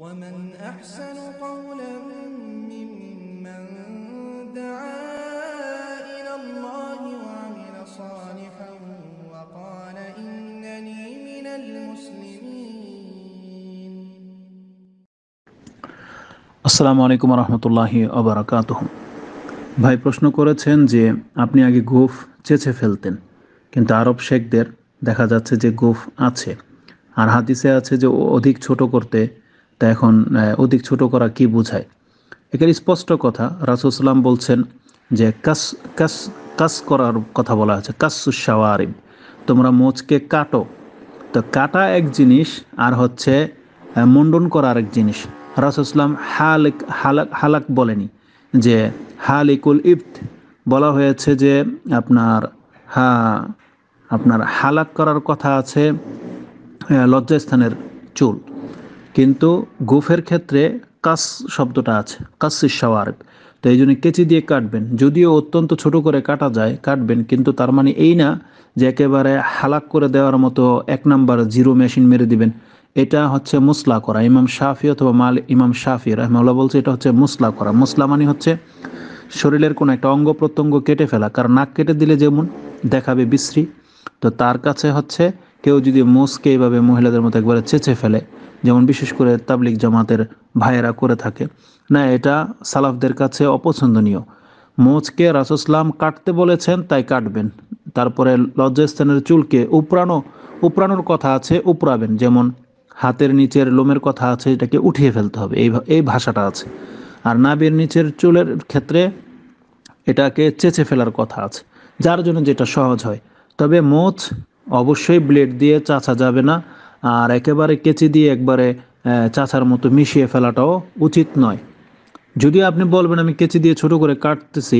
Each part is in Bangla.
ومن أحسن قولا ممن دعا إلى الله وعمل صالحا وقال إنني من المسلمين আসসালামু আলাইকুম রহমতুল্লাহি অবরাকাত ভাই প্রশ্ন করেছেন যে আপনি আগে গোফ চেঁচে ফেলতেন কিন্তু আরব শেখদের দেখা যাচ্ছে যে গোফ আছে আর হাদিসে আছে যে অধিক ছোট করতে তা এখন অধিক ছোট করা কি বোঝায় এখানে স্পষ্ট কথা রাসুসলাম বলছেন যে কাস কাস কাস করার কথা বলা আছে কাসুসাওয়ারিম তোমরা মোচকে কাটো তো কাটা এক জিনিস আর হচ্ছে মুন্ডন করা আরেক জিনিস রাসুসলাম হালিক হালাক হালাক বলেনি যে হালিকুল ইফত বলা হয়েছে যে আপনার হা হ্যাঁ, আপনার হালাক করার কথা আছে লজ্জাস্থানের চুল কিন্তু গোফের ক্ষেত্রে কাস শব্দটা আছে কাসির সাওয়ার তো এই জন্য কেঁচি দিয়ে কাটবেন যদিও অত্যন্ত ছোট করে কাটা যায় কাটবেন কিন্তু তার মানে এই না যে একেবারে হালাক করে দেওয়ার মতো এক নাম্বার জিরো মেশিন মেরে দিবেন এটা হচ্ছে মুসলা করা ইমাম শাফি অথবা মাল ইমাম শাফি রহমাল্লাহ বলছে এটা হচ্ছে মুসলা করা মুসলা মানে হচ্ছে শরীরের কোনো একটা অঙ্গ প্রত্যঙ্গ কেটে ফেলা কারণ নাক কেটে দিলে যেমন দেখাবে বিশ্রী তো তার কাছে হচ্ছে কেউ যদি মোষকে এইভাবে মহিলাদের মতো একবারে চেঁচে ফেলে যেমন বিশেষ করে তাবলিক জামাতের ভাইয়েরা করে থাকে না এটা সালাফদের কাছে অপছন্দনীয় মোজকে রাসুসলাম কাটতে বলেছেন তাই কাটবেন তারপরে লজ্জাস্থানের চুলকে উপড়ানো উপড়ানোর কথা আছে উপড়াবেন যেমন হাতের নিচের লোমের কথা আছে এটাকে উঠিয়ে ফেলতে হবে এই এই ভাষাটা আছে আর নাবির নিচের চুলের ক্ষেত্রে এটাকে চেঁচে ফেলার কথা আছে যার জন্য যেটা সহজ হয় তবে মোচ অবশ্যই ব্লেড দিয়ে চাচা যাবে না আর একেবারে কেচি দিয়ে একবারে চাচার মতো মিশিয়ে ফেলাটাও উচিত নয় যদিও আপনি বলবেন আমি কেচি দিয়ে ছোট করে কাটতেছি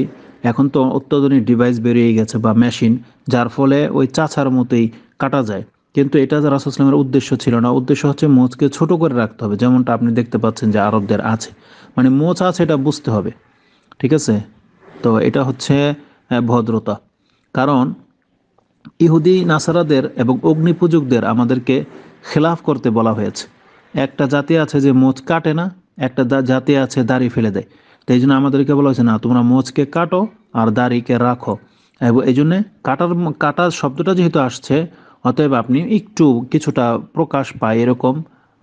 এখন তো অত্যাধুনিক ডিভাইস বেরিয়ে গেছে বা মেশিন যার ফলে ওই চাচার মতোই কাটা যায় কিন্তু এটা রাসুসলামের উদ্দেশ্য ছিল না উদ্দেশ্য হচ্ছে মোচকে ছোট করে রাখতে হবে যেমনটা আপনি দেখতে পাচ্ছেন যে আরবদের আছে মানে মোচ আছে এটা বুঝতে হবে ঠিক আছে তো এটা হচ্ছে ভদ্রতা কারণ ইহুদি নাসারাদের এবং অগ্নিপূজকদের আমাদেরকে খেলাফ করতে বলা হয়েছে একটা জাতি আছে যে মোচ কাটে না একটা জাতি আছে দাড়ি ফেলে দেয় তো এই জন্য আমাদেরকে বলা হয়েছে না তোমরা মোচকে কাটো আর দাড়িকে রাখো এবং এই জন্যে কাটার কাটার শব্দটা যেহেতু আসছে অতএব আপনি একটু কিছুটা প্রকাশ পায় এরকম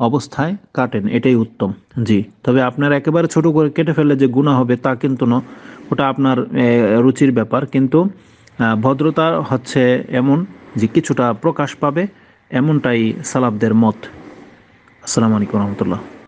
অবস্থায় কাটেন এটাই উত্তম জি তবে আপনার একেবারে ছোট করে কেটে ফেললে যে গুণা হবে তা কিন্তু না ওটা আপনার রুচির ব্যাপার কিন্তু ভদ্রতা হচ্ছে এমন যে কিছুটা প্রকাশ পাবে এমনটাই সালাবদের মত আসসালামু আলাইকুম রহমতুল্লাহ